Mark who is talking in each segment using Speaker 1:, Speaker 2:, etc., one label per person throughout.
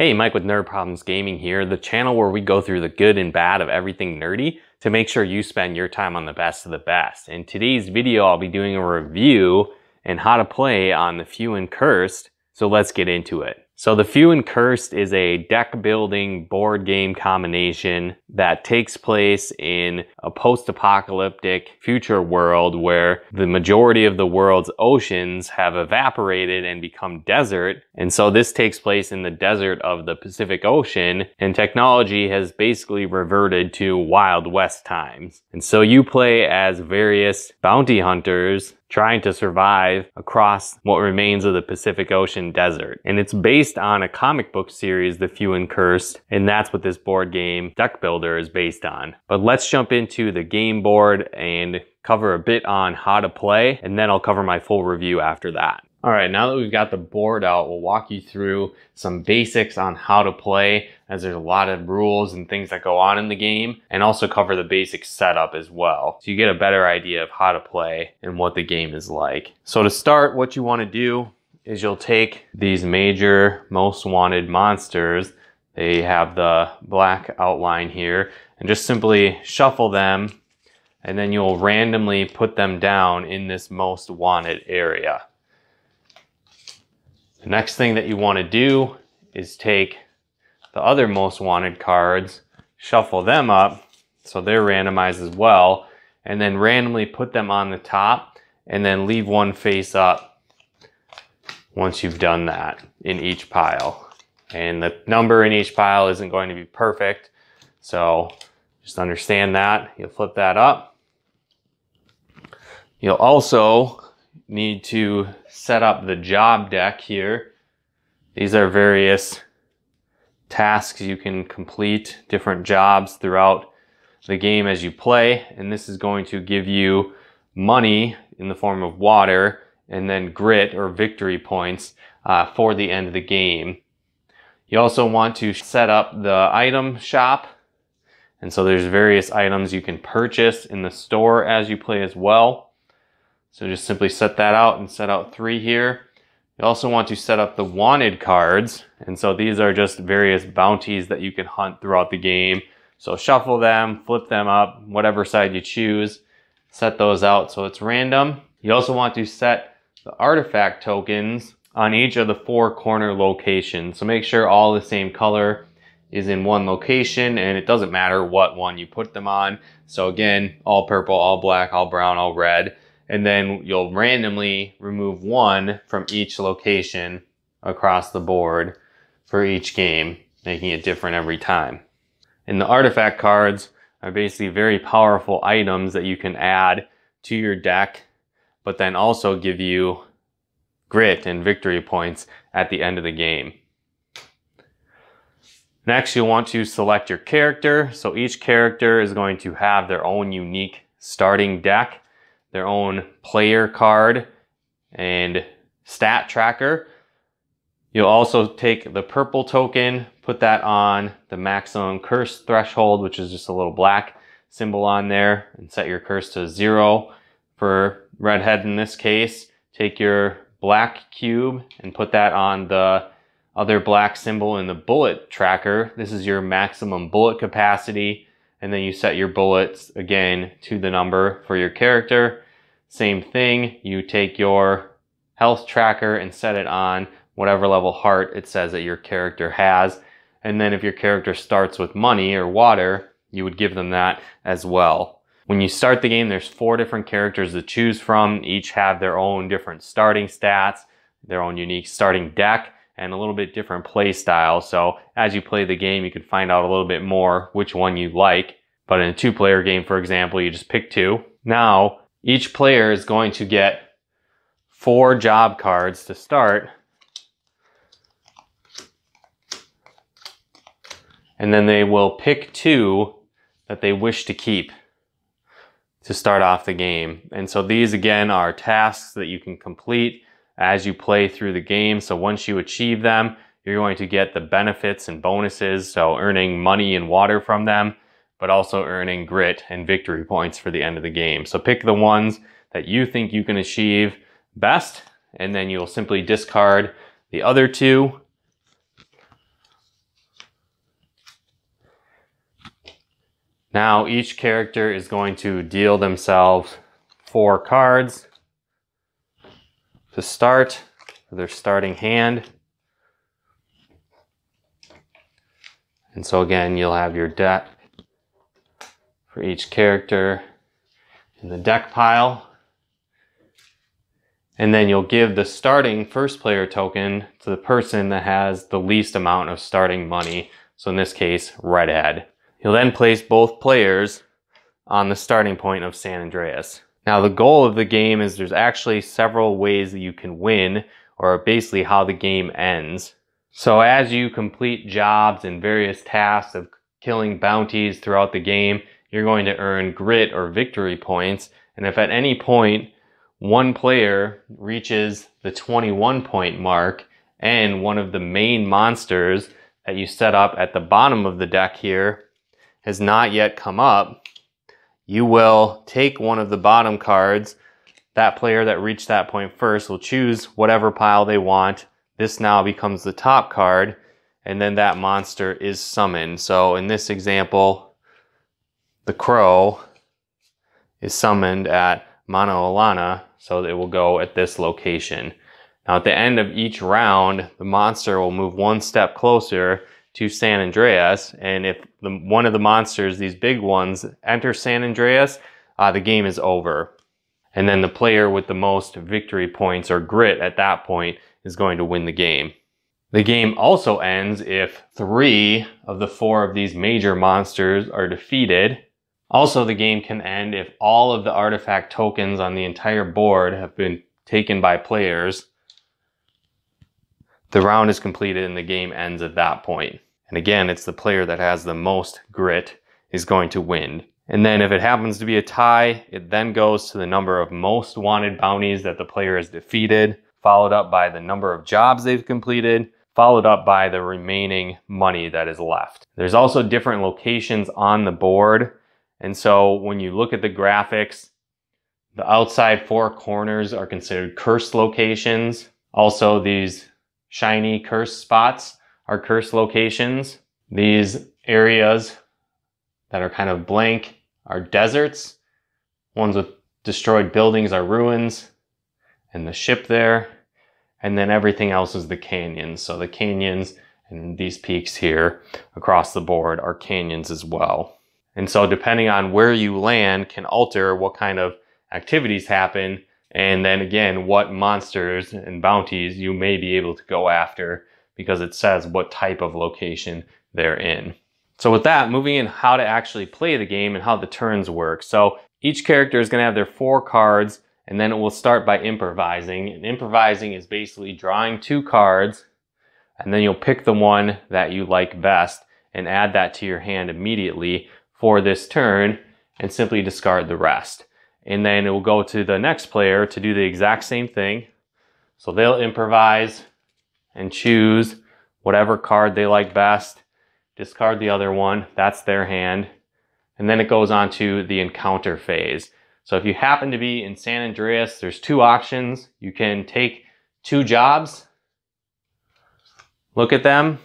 Speaker 1: Hey, Mike with Nerd Problems Gaming here, the channel where we go through the good and bad of everything nerdy to make sure you spend your time on the best of the best. In today's video, I'll be doing a review and how to play on the few and cursed, so let's get into it. So The Few and Cursed is a deck building board game combination that takes place in a post-apocalyptic future world where the majority of the world's oceans have evaporated and become desert. And so this takes place in the desert of the Pacific Ocean and technology has basically reverted to Wild West times. And so you play as various bounty hunters trying to survive across what remains of the Pacific Ocean desert. And it's based on a comic book series, The Few and Cursed, and that's what this board game, Deck Builder, is based on. But let's jump into the game board and cover a bit on how to play, and then I'll cover my full review after that. All right, now that we've got the board out, we'll walk you through some basics on how to play as there's a lot of rules and things that go on in the game and also cover the basic setup as well. So you get a better idea of how to play and what the game is like. So to start, what you wanna do is you'll take these major most wanted monsters. They have the black outline here and just simply shuffle them and then you'll randomly put them down in this most wanted area. The next thing that you want to do is take the other most wanted cards, shuffle them up so they're randomized as well, and then randomly put them on the top and then leave one face up once you've done that in each pile. And the number in each pile isn't going to be perfect, so just understand that. You'll flip that up. You'll also need to set up the job deck here. These are various tasks you can complete, different jobs throughout the game as you play. And this is going to give you money in the form of water and then grit or victory points uh, for the end of the game. You also want to set up the item shop. And so there's various items you can purchase in the store as you play as well. So just simply set that out and set out three here. You also want to set up the wanted cards. And so these are just various bounties that you can hunt throughout the game. So shuffle them, flip them up, whatever side you choose, set those out so it's random. You also want to set the artifact tokens on each of the four corner locations. So make sure all the same color is in one location and it doesn't matter what one you put them on. So again, all purple, all black, all brown, all red and then you'll randomly remove one from each location across the board for each game, making it different every time. And the artifact cards are basically very powerful items that you can add to your deck, but then also give you grit and victory points at the end of the game. Next, you'll want to select your character. So each character is going to have their own unique starting deck their own player card and stat tracker. You'll also take the purple token, put that on the maximum curse threshold, which is just a little black symbol on there, and set your curse to zero. For redhead in this case, take your black cube and put that on the other black symbol in the bullet tracker. This is your maximum bullet capacity and then you set your bullets again to the number for your character. Same thing, you take your health tracker and set it on whatever level heart it says that your character has. And then if your character starts with money or water, you would give them that as well. When you start the game, there's four different characters to choose from. Each have their own different starting stats, their own unique starting deck and a little bit different play style. So as you play the game, you can find out a little bit more which one you like. But in a two player game, for example, you just pick two. Now, each player is going to get four job cards to start. And then they will pick two that they wish to keep to start off the game. And so these again are tasks that you can complete as you play through the game. So once you achieve them, you're going to get the benefits and bonuses. So earning money and water from them, but also earning grit and victory points for the end of the game. So pick the ones that you think you can achieve best, and then you'll simply discard the other two. Now each character is going to deal themselves four cards to start, their starting hand. And so again, you'll have your deck for each character in the deck pile. And then you'll give the starting first player token to the person that has the least amount of starting money. So in this case, Red Redhead. You'll then place both players on the starting point of San Andreas. Now the goal of the game is there's actually several ways that you can win or basically how the game ends. So as you complete jobs and various tasks of killing bounties throughout the game, you're going to earn grit or victory points. And if at any point one player reaches the 21 point mark and one of the main monsters that you set up at the bottom of the deck here has not yet come up, you will take one of the bottom cards. That player that reached that point first will choose whatever pile they want. This now becomes the top card, and then that monster is summoned. So in this example, the crow is summoned at Mana Olana, so it will go at this location. Now at the end of each round, the monster will move one step closer to San Andreas. And if the, one of the monsters, these big ones, enter San Andreas, uh, the game is over. And then the player with the most victory points or grit at that point is going to win the game. The game also ends if three of the four of these major monsters are defeated. Also, the game can end if all of the artifact tokens on the entire board have been taken by players. The round is completed and the game ends at that point. And again, it's the player that has the most grit is going to win. And then if it happens to be a tie, it then goes to the number of most wanted bounties that the player has defeated, followed up by the number of jobs they've completed, followed up by the remaining money that is left. There's also different locations on the board. And so when you look at the graphics, the outside four corners are considered cursed locations. Also these shiny cursed spots our curse locations. These areas that are kind of blank are deserts. Ones with destroyed buildings are ruins and the ship there. And then everything else is the canyons. So the canyons and these peaks here across the board are canyons as well. And so depending on where you land can alter what kind of activities happen. And then again, what monsters and bounties you may be able to go after because it says what type of location they're in. So with that, moving in how to actually play the game and how the turns work. So each character is gonna have their four cards and then it will start by improvising. And improvising is basically drawing two cards and then you'll pick the one that you like best and add that to your hand immediately for this turn and simply discard the rest. And then it will go to the next player to do the exact same thing. So they'll improvise and choose whatever card they like best, discard the other one, that's their hand, and then it goes on to the encounter phase. So if you happen to be in San Andreas, there's two options. You can take two jobs, look at them,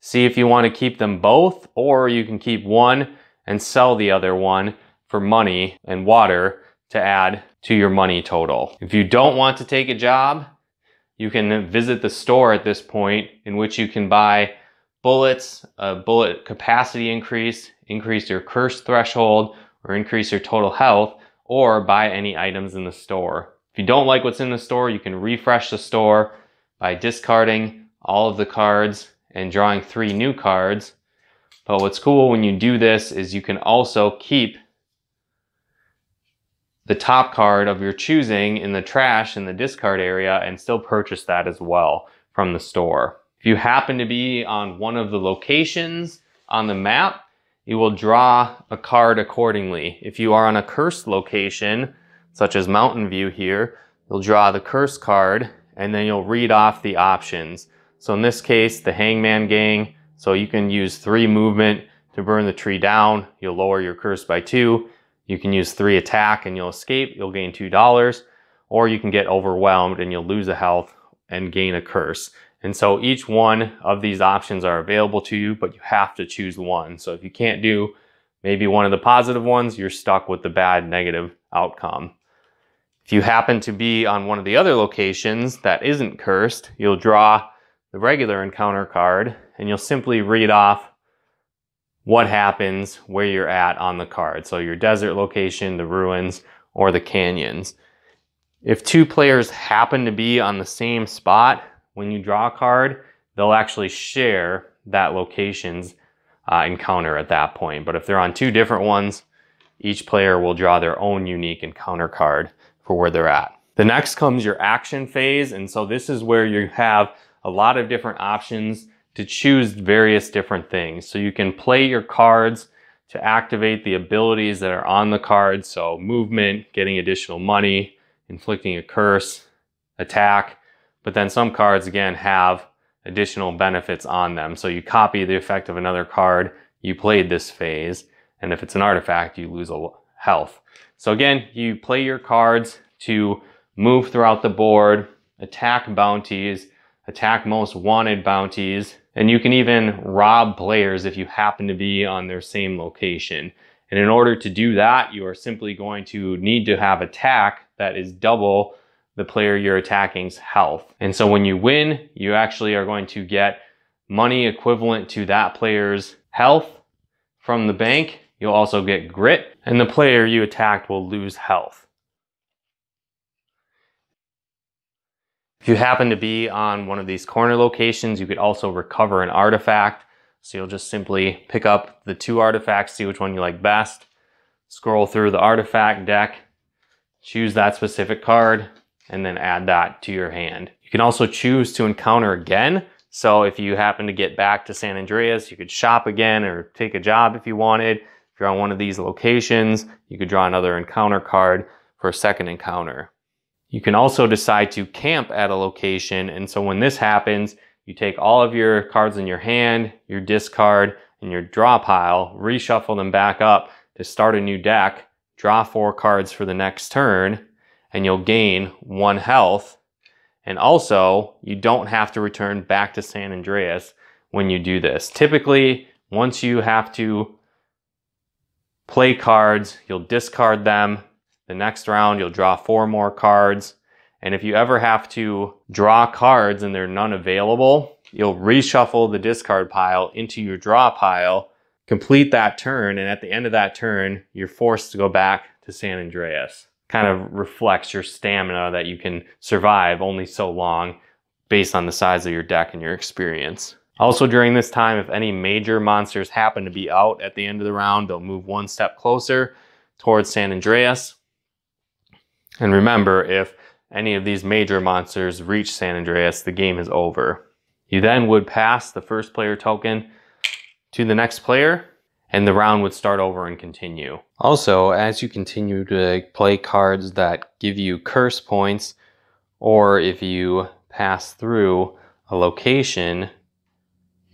Speaker 1: see if you want to keep them both, or you can keep one and sell the other one for money and water to add to your money total. If you don't want to take a job, you can visit the store at this point in which you can buy bullets, a bullet capacity increase, increase your curse threshold, or increase your total health, or buy any items in the store. If you don't like what's in the store, you can refresh the store by discarding all of the cards and drawing three new cards. But what's cool when you do this is you can also keep the top card of your choosing in the trash in the discard area and still purchase that as well from the store. If you happen to be on one of the locations on the map, you will draw a card accordingly. If you are on a cursed location, such as Mountain View here, you'll draw the curse card and then you'll read off the options. So in this case, the Hangman Gang, so you can use three movement to burn the tree down. You'll lower your curse by two. You can use three attack and you'll escape, you'll gain $2, or you can get overwhelmed and you'll lose a health and gain a curse. And so each one of these options are available to you, but you have to choose one. So if you can't do maybe one of the positive ones, you're stuck with the bad negative outcome. If you happen to be on one of the other locations that isn't cursed, you'll draw the regular encounter card and you'll simply read off what happens where you're at on the card. So your desert location, the ruins, or the canyons. If two players happen to be on the same spot when you draw a card, they'll actually share that location's uh, encounter at that point. But if they're on two different ones, each player will draw their own unique encounter card for where they're at. The next comes your action phase. And so this is where you have a lot of different options to choose various different things. So you can play your cards to activate the abilities that are on the cards. So movement, getting additional money, inflicting a curse, attack. But then some cards again have additional benefits on them. So you copy the effect of another card, you played this phase, and if it's an artifact, you lose a health. So again, you play your cards to move throughout the board, attack bounties, attack most wanted bounties, and you can even rob players if you happen to be on their same location. And in order to do that, you are simply going to need to have attack that is double the player you're attacking's health. And so when you win, you actually are going to get money equivalent to that player's health from the bank. You'll also get grit and the player you attacked will lose health. If you happen to be on one of these corner locations, you could also recover an artifact. So you'll just simply pick up the two artifacts, see which one you like best, scroll through the artifact deck, choose that specific card, and then add that to your hand. You can also choose to encounter again. So if you happen to get back to San Andreas, you could shop again or take a job if you wanted. If you're on one of these locations, you could draw another encounter card for a second encounter. You can also decide to camp at a location. And so when this happens, you take all of your cards in your hand, your discard, and your draw pile, reshuffle them back up to start a new deck, draw four cards for the next turn, and you'll gain one health. And also, you don't have to return back to San Andreas when you do this. Typically, once you have to play cards, you'll discard them, the next round, you'll draw four more cards. And if you ever have to draw cards and they're none available, you'll reshuffle the discard pile into your draw pile, complete that turn, and at the end of that turn, you're forced to go back to San Andreas. Kind of reflects your stamina that you can survive only so long based on the size of your deck and your experience. Also during this time, if any major monsters happen to be out at the end of the round, they'll move one step closer towards San Andreas. And remember, if any of these major monsters reach San Andreas, the game is over. You then would pass the first player token to the next player, and the round would start over and continue. Also, as you continue to play cards that give you curse points, or if you pass through a location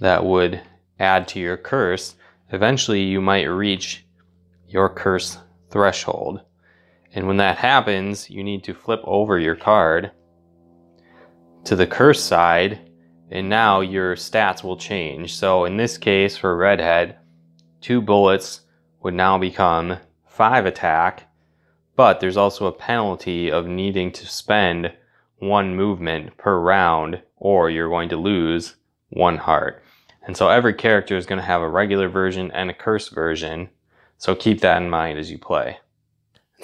Speaker 1: that would add to your curse, eventually you might reach your curse threshold. And when that happens, you need to flip over your card to the curse side, and now your stats will change. So in this case, for Redhead, two bullets would now become five attack, but there's also a penalty of needing to spend one movement per round, or you're going to lose one heart. And so every character is going to have a regular version and a curse version, so keep that in mind as you play.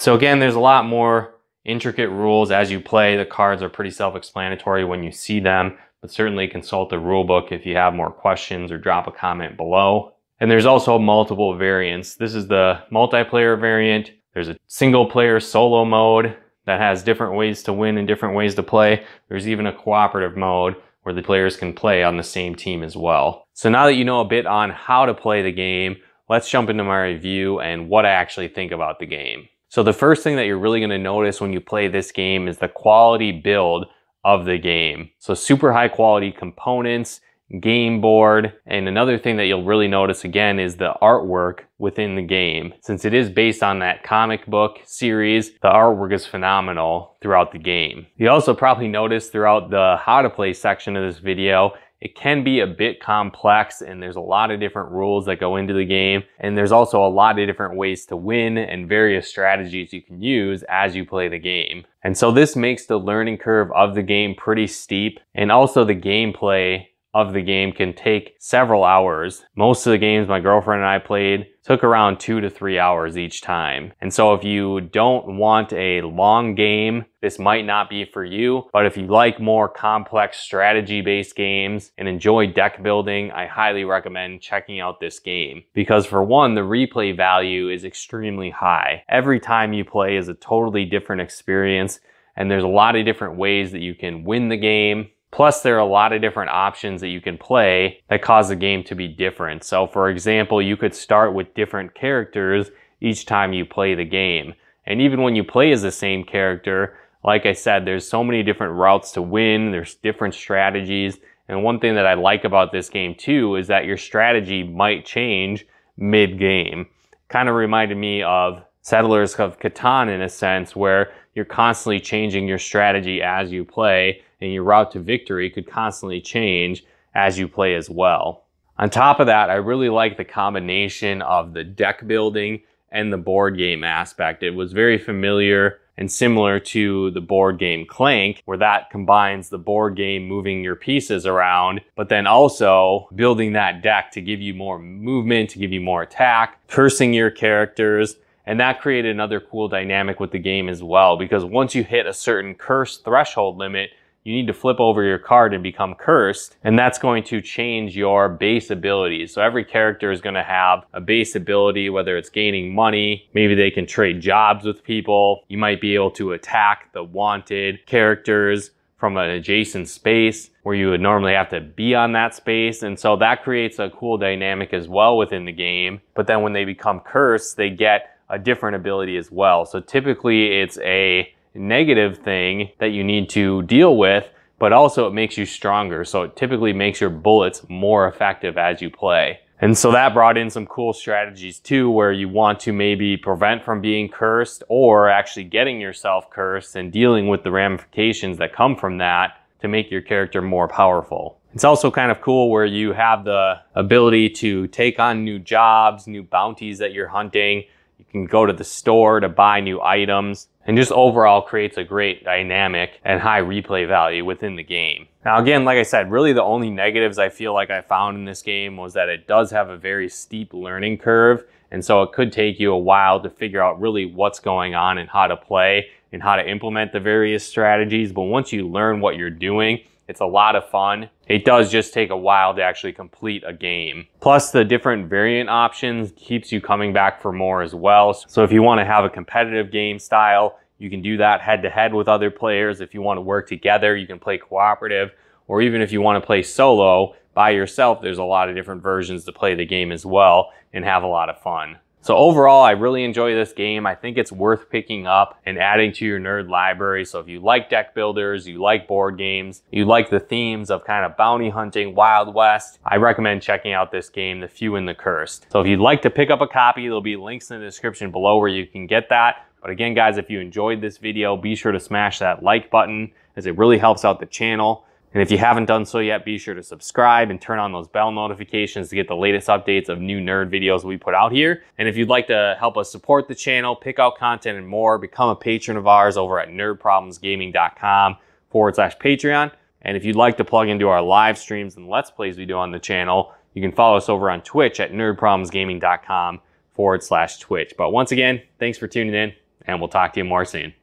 Speaker 1: So again, there's a lot more intricate rules as you play. The cards are pretty self-explanatory when you see them, but certainly consult the rule book if you have more questions or drop a comment below. And there's also multiple variants. This is the multiplayer variant. There's a single player solo mode that has different ways to win and different ways to play. There's even a cooperative mode where the players can play on the same team as well. So now that you know a bit on how to play the game, let's jump into my review and what I actually think about the game. So the first thing that you're really going to notice when you play this game is the quality build of the game. So super high quality components, game board, and another thing that you'll really notice again is the artwork within the game. Since it is based on that comic book series, the artwork is phenomenal throughout the game. You also probably noticed throughout the how to play section of this video it can be a bit complex and there's a lot of different rules that go into the game. And there's also a lot of different ways to win and various strategies you can use as you play the game. And so this makes the learning curve of the game pretty steep and also the gameplay of the game can take several hours. Most of the games my girlfriend and I played took around two to three hours each time. And so if you don't want a long game, this might not be for you. But if you like more complex strategy based games and enjoy deck building, I highly recommend checking out this game. Because for one, the replay value is extremely high. Every time you play is a totally different experience. And there's a lot of different ways that you can win the game, Plus, there are a lot of different options that you can play that cause the game to be different. So for example, you could start with different characters each time you play the game. And even when you play as the same character, like I said, there's so many different routes to win, there's different strategies. And one thing that I like about this game too is that your strategy might change mid-game. Kind of reminded me of Settlers of Catan in a sense where you're constantly changing your strategy as you play and your route to victory could constantly change as you play as well. On top of that, I really like the combination of the deck building and the board game aspect. It was very familiar and similar to the board game Clank, where that combines the board game moving your pieces around, but then also building that deck to give you more movement, to give you more attack, cursing your characters. And that created another cool dynamic with the game as well, because once you hit a certain curse threshold limit, you need to flip over your card and become cursed, and that's going to change your base abilities. So every character is going to have a base ability, whether it's gaining money, maybe they can trade jobs with people, you might be able to attack the wanted characters from an adjacent space where you would normally have to be on that space. And so that creates a cool dynamic as well within the game. But then when they become cursed, they get a different ability as well. So typically it's a negative thing that you need to deal with, but also it makes you stronger. So it typically makes your bullets more effective as you play. And so that brought in some cool strategies too, where you want to maybe prevent from being cursed or actually getting yourself cursed and dealing with the ramifications that come from that to make your character more powerful. It's also kind of cool where you have the ability to take on new jobs, new bounties that you're hunting. You can go to the store to buy new items and just overall creates a great dynamic and high replay value within the game. Now, again, like I said, really the only negatives I feel like I found in this game was that it does have a very steep learning curve. And so it could take you a while to figure out really what's going on and how to play and how to implement the various strategies. But once you learn what you're doing, it's a lot of fun. It does just take a while to actually complete a game. Plus the different variant options keeps you coming back for more as well. So if you wanna have a competitive game style, you can do that head to head with other players. If you wanna to work together, you can play cooperative, or even if you wanna play solo by yourself, there's a lot of different versions to play the game as well and have a lot of fun. So overall, I really enjoy this game. I think it's worth picking up and adding to your nerd library. So if you like deck builders, you like board games, you like the themes of kind of bounty hunting, Wild West, I recommend checking out this game, The Few and the Cursed. So if you'd like to pick up a copy, there'll be links in the description below where you can get that. But again, guys, if you enjoyed this video, be sure to smash that like button as it really helps out the channel. And if you haven't done so yet, be sure to subscribe and turn on those bell notifications to get the latest updates of new nerd videos we put out here. And if you'd like to help us support the channel, pick out content and more, become a patron of ours over at nerdproblemsgaming.com forward slash Patreon. And if you'd like to plug into our live streams and Let's Plays we do on the channel, you can follow us over on Twitch at nerdproblemsgaming.com forward slash Twitch. But once again, thanks for tuning in, and we'll talk to you more soon.